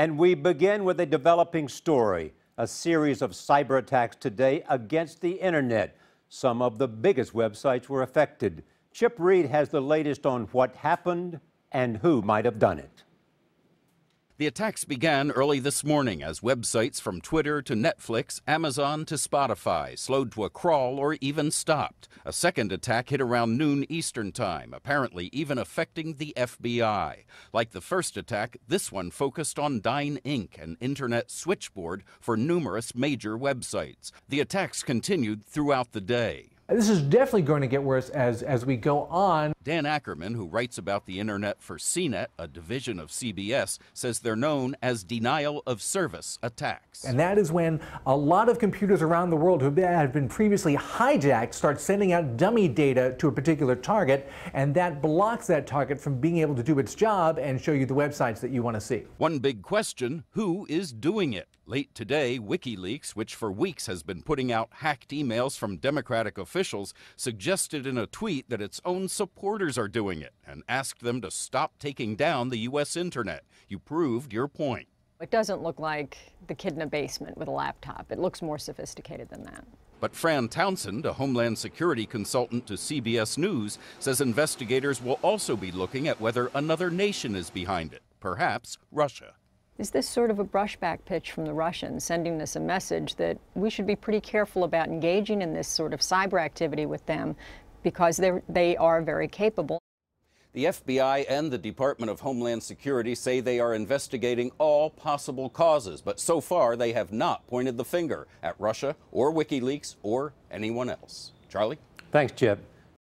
And we begin with a developing story a series of cyber attacks today against the internet. Some of the biggest websites were affected. Chip Reed has the latest on what happened and who might have done it. The attacks began early this morning as websites from Twitter to Netflix, Amazon to Spotify slowed to a crawl or even stopped. A second attack hit around noon Eastern Time, apparently even affecting the FBI. Like the first attack, this one focused on Dine Inc., an internet switchboard for numerous major websites. The attacks continued throughout the day. This is definitely going to get worse as, as we go on. Dan Ackerman, who writes about the internet for CNET, a division of CBS, says they're known as denial of service attacks. And that is when a lot of computers around the world who have been previously hijacked start sending out dummy data to a particular target, and that blocks that target from being able to do its job and show you the websites that you want to see. One big question who is doing it? Late today, WikiLeaks, which for weeks has been putting out hacked emails from Democratic officials, suggested in a tweet that its own support reporters are doing it and asked them to stop taking down the U.S. internet. You proved your point. It doesn't look like the kid in a basement with a laptop. It looks more sophisticated than that. But Fran Townsend, a Homeland Security consultant to CBS News, says investigators will also be looking at whether another nation is behind it, perhaps Russia. Is this sort of a brushback pitch from the Russians, sending us a message that we should be pretty careful about engaging in this sort of cyber activity with them because they are very capable. The FBI and the Department of Homeland Security say they are investigating all possible causes, but so far they have not pointed the finger at Russia or WikiLeaks or anyone else. Charlie? Thanks, Chip.